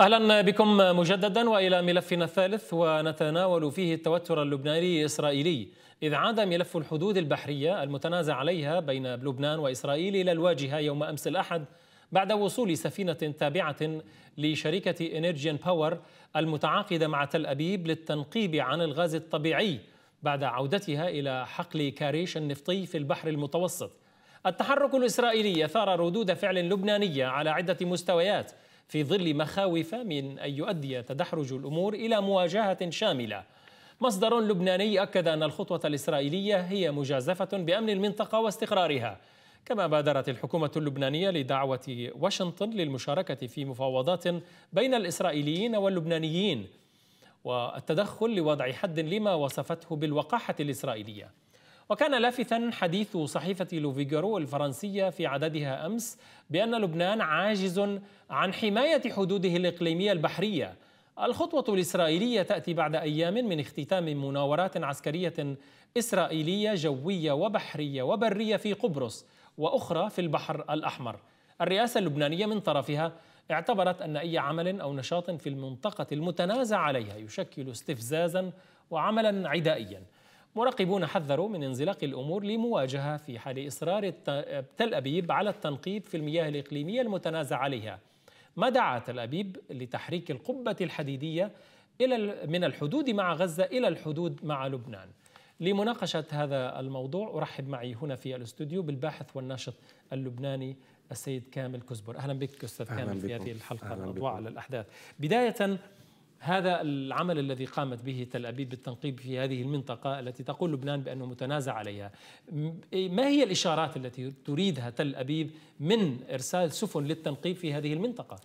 اهلا بكم مجددا والى ملفنا الثالث ونتناول فيه التوتر اللبناني الاسرائيلي اذ عاد ملف الحدود البحريه المتنازع عليها بين لبنان واسرائيل الى الواجهه يوم امس الاحد بعد وصول سفينه تابعه لشركه انرجيان باور المتعاقده مع تل ابيب للتنقيب عن الغاز الطبيعي بعد عودتها الى حقل كاريش النفطي في البحر المتوسط. التحرك الاسرائيلي اثار ردود فعل لبنانيه على عده مستويات في ظل مخاوف من أن يؤدي تدحرج الأمور إلى مواجهة شاملة مصدر لبناني أكد أن الخطوة الإسرائيلية هي مجازفة بأمن المنطقة واستقرارها كما بادرت الحكومة اللبنانية لدعوة واشنطن للمشاركة في مفاوضات بين الإسرائيليين واللبنانيين والتدخل لوضع حد لما وصفته بالوقاحة الإسرائيلية وكان لافتا حديث صحيفة لوفيغارو الفرنسية في عددها أمس بأن لبنان عاجز عن حماية حدوده الإقليمية البحرية الخطوة الإسرائيلية تأتي بعد أيام من اختتام مناورات عسكرية إسرائيلية جوية وبحرية وبرية في قبرص وأخرى في البحر الأحمر الرئاسة اللبنانية من طرفها اعتبرت أن أي عمل أو نشاط في المنطقة المتنازع عليها يشكل استفزازا وعملا عدائيا مراقبون حذروا من انزلاق الأمور لمواجهة في حال إصرار تل أبيب على التنقيب في المياه الإقليمية المتنازع عليها ما دعا تل أبيب لتحريك القبة الحديدية إلى من الحدود مع غزة إلى الحدود مع لبنان لمناقشة هذا الموضوع أرحب معي هنا في الاستوديو بالباحث والناشط اللبناني السيد كامل كزبر أهلا بك أستاذ كامل في هذه الحلقة الأضواء على الأحداث بداية هذا العمل الذي قامت به تل أبيب بالتنقيب في هذه المنطقة التي تقول لبنان بأنه متنازع عليها إيه، ما هي الإشارات التي تريدها تل أبيب من إرسال سفن للتنقيب في هذه المنطقة؟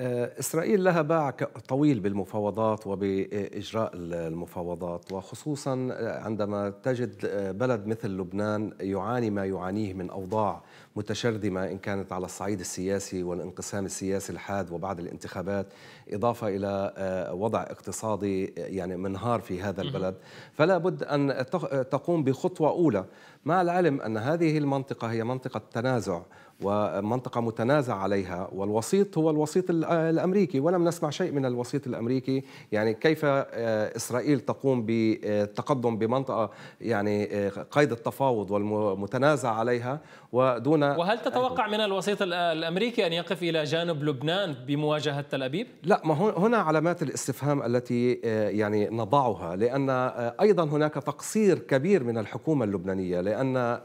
آه، إسرائيل لها باع طويل بالمفاوضات وبإجراء المفاوضات وخصوصا آه، عندما تجد آه، بلد مثل لبنان يعاني ما يعانيه من أوضاع متشرذمة إن كانت على الصعيد السياسي والانقسام السياسي الحاد وبعد الانتخابات إضافة إلى وضع اقتصادي يعني منهار في هذا البلد فلا بد أن تقوم بخطوة أولى مع العلم أن هذه المنطقة هي منطقة تنازع ومنطقة متنازع عليها والوسيط هو الوسيط الأمريكي ولم نسمع شيء من الوسيط الأمريكي يعني كيف آه، إسرائيل تقوم بالتقدم آه، بمنطقة يعني آه، قيد التفاوض والمتنازع عليها ودون وهل تتوقع من الوسيط الأمريكي أن يقف إلى جانب لبنان بمواجهة تل أبيب؟ لا ما هنا علامات الاستفهام التي يعني نضعها لأن أيضا هناك تقصير كبير من الحكومة اللبنانية لأن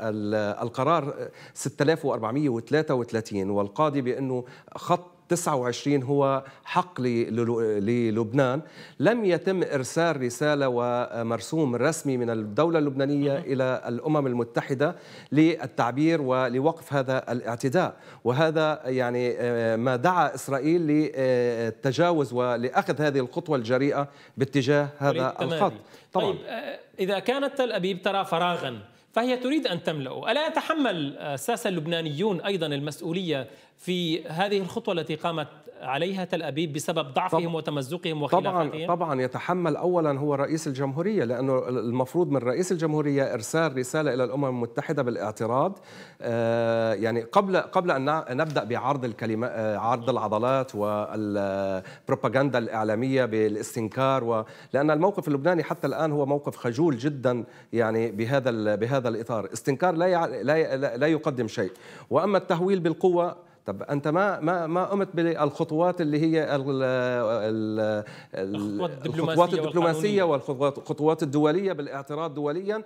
القرار 6433 والقاضي بأنه خط 29 هو حق للبنان لم يتم إرسال رسالة ومرسوم رسمي من الدولة اللبنانية إلى الأمم المتحدة للتعبير ولوقف هذا الاعتداء وهذا يعني آه، ما دعا إسرائيل للتجاوز ولأخذ هذه الخطوة الجريئة باتجاه هذا طيب، الخط طبعا طيب آه، إذا كانت تل أبيب ترى فراغا فهي تريد أن تملأه ألا يتحمل الساسة اللبنانيون أيضا المسؤولية في هذه الخطوة التي قامت عليها تل أبيب بسبب ضعفهم وتمزقهم وخلافاتهم؟ طبعا طبعا يتحمل أولا هو رئيس الجمهورية لأنه المفروض من رئيس الجمهورية إرسال رسالة إلى الأمم المتحدة بالاعتراض آه، يعني قبل قبل أن نبدأ بعرض الكلمة آه، عرض العضلات والبروباغندا الإعلامية بالاستنكار و لأن الموقف اللبناني حتى الآن هو موقف خجول جدا يعني بهذا بهذا الإطار استنكار لا لا لا يقدم شيء وأما التهويل بالقوة طب انت ما ما ما قمت بالخطوات اللي هي ال ال الخطوات الدبلوماسيه والخطوات الخطوات الدوليه بالاعتراض دوليا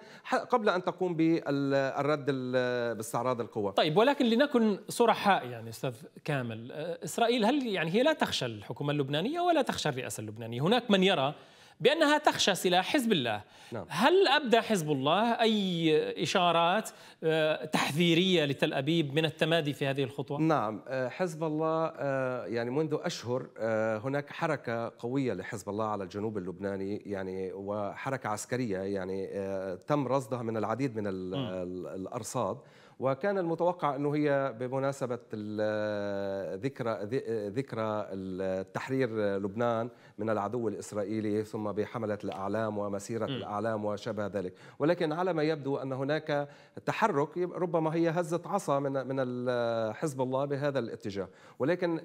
قبل ان تقوم بالرد باستعراض القوى طيب ولكن لنكن صرحاء يعني استاذ كامل اسرائيل هل يعني هي لا تخشى الحكومه اللبنانيه ولا تخشى الرئاسه اللبنانيه هناك من يرى بأنها تخشى سلاح حزب الله نعم. هل أبدى حزب الله أي إشارات آه، تحذيرية لتل أبيب من التمادي في هذه الخطوة؟ نعم آه، حزب الله آه، يعني منذ أشهر هناك حركة قوية لحزب الله على الجنوب اللبناني يعني وحركة عسكرية يعني تم رصدها من العديد من الأرصاد م. وكان المتوقع أنه هي بمناسبة ذكرى ذكرى تحرير لبنان من العدو الإسرائيلي ثم بحملة الأعلام ومسيرة م. الأعلام وشبه ذلك ولكن على ما يبدو أن هناك تحرك ربما هي هزة عصا من من حزب الله بهذا الاتجاه ولكن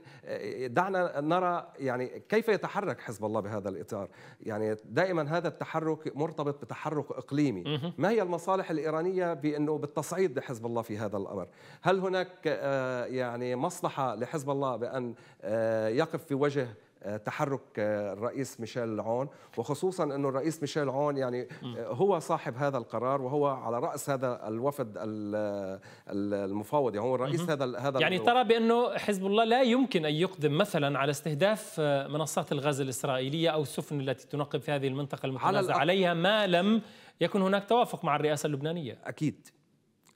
دعنا نرى يعني كيف يتحرك حزب الله بهذا الإطار يعني دائما هذا التحرك مرتبط بتحرك إقليمي ما هي المصالح الإيرانية بأنه بالتصعيد لحزب الله الله في هذا الأمر هل هناك آه، يعني مصلحة لحزب الله بأن آه، يقف في وجه آه، تحرك الرئيس ميشيل عون وخصوصا انه الرئيس ميشيل عون يعني هو صاحب هذا القرار وهو على راس هذا الوفد المفاوض يعني هو الرئيس هذا هذا يعني ترى بانه حزب الله لا يمكن ان يقدم مثلا على استهداف منصات الغاز الاسرائيليه او السفن التي تنقب في هذه المنطقه المتنازع على عليها ما لم يكن هناك توافق مع الرئاسه اللبنانيه اكيد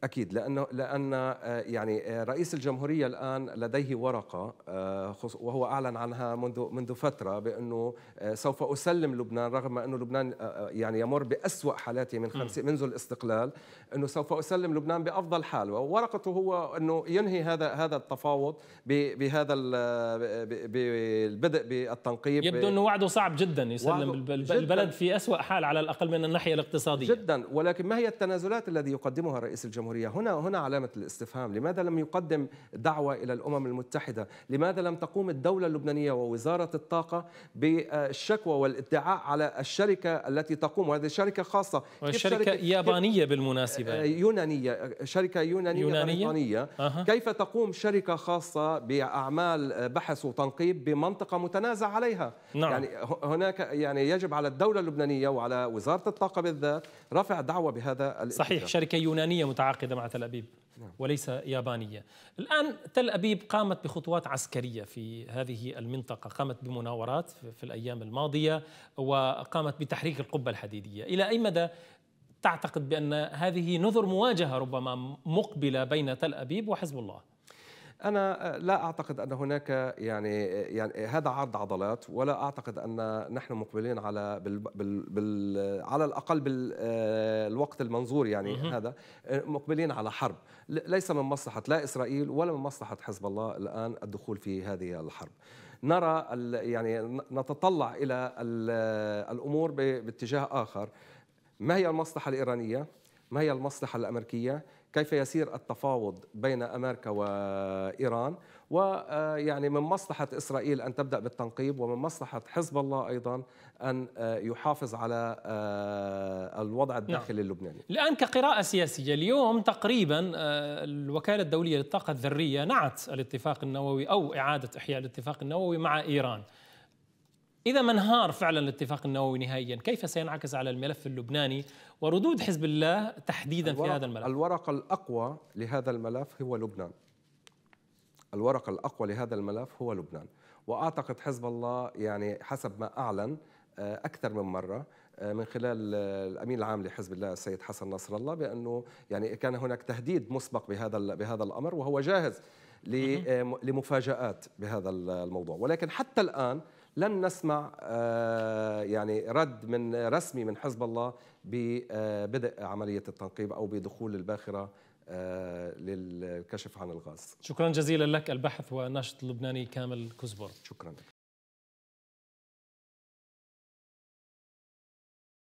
اكيد لانه لان آه، يعني آه، رئيس الجمهوريه الان لديه ورقه آه، وهو اعلن عنها منذ منذ فتره بانه سوف اسلم لبنان رغم انه لبنان يعني يمر باسوا حالاته من خمس منذ الاستقلال انه سوف اسلم لبنان بافضل حال وورقته هو انه ينهي هذا هذا التفاوض بهذا بالبدء بالتنقيب يبدو انه وعده صعب جدا يسلم البلد في اسوا حال على الاقل من الناحيه الاقتصاديه جدا ولكن ما هي التنازلات التي يقدمها رئيس الجمهوريه الجمهورية هنا هنا علامة الاستفهام لماذا لم يقدم دعوة إلى الأمم المتحدة لماذا لم تقوم الدولة اللبنانية ووزارة الطاقة بالشكوى والادعاء على الشركة التي تقوم وهذه شركة خاصة شركة, شركة يابانية بالمناسبة آه، يونانية شركة يونانية, يونانية؟ بريطانية أه. كيف تقوم شركة خاصة بأعمال بحث وتنقيب بمنطقة متنازع عليها نعم. يعني هناك يعني يجب على الدولة اللبنانية وعلى وزارة الطاقة بالذات رفع دعوة بهذا صحيح الاتفاق. شركة يونانية متعاقدة متعاقدة مع تل أبيب نعم. وليس يابانية الآن تل أبيب قامت بخطوات عسكرية في هذه المنطقة قامت بمناورات في الأيام الماضية وقامت بتحريك القبة الحديدية إلى أي مدى تعتقد بأن هذه نذر مواجهة ربما مقبلة بين تل أبيب وحزب الله انا آه، لا اعتقد ان هناك يعني يعني هذا عرض عضلات ولا اعتقد ان نحن مقبلين على بال بال بال على الاقل بالوقت آه، المنظور يعني هذا آه، مقبلين على حرب ليس من مصلحه لا اسرائيل ولا من مصلحه حزب الله الان الدخول في هذه الحرب نرى يعني نتطلع الى الامور باتجاه اخر ما هي المصلحه الايرانيه ما هي المصلحه الامريكيه كيف يسير التفاوض بين امريكا وايران ويعني آه، من مصلحه اسرائيل ان تبدا بالتنقيب ومن مصلحه حزب الله ايضا ان آه، يحافظ على آه، الوضع نعم. الداخلي نعم. اللبناني. الان كقراءه سياسيه اليوم تقريبا الوكاله الدوليه للطاقه الذريه نعت الاتفاق النووي او اعاده احياء الاتفاق النووي مع ايران. إذا ما انهار فعلا الاتفاق النووي نهائيا كيف سينعكس على الملف اللبناني وردود حزب الله تحديدا في هذا الملف الورقة الأقوى لهذا الملف هو لبنان الورقة الأقوى لهذا الملف هو لبنان وأعتقد حزب الله يعني حسب ما أعلن آه، أكثر من مرة آه، من خلال آه، الامين العام لحزب الله السيد حسن نصر الله بانه يعني كان هناك تهديد مسبق بهذا بهذا الامر وهو جاهز لمفاجات بهذا الموضوع ولكن حتى الان لم نسمع آه، يعني رد من رسمي من حزب الله ببدء آه، عمليه التنقيب او بدخول الباخره آه، للكشف عن الغاز شكرا جزيلا لك الباحث والناشط اللبناني كامل كزبر شكرا لك.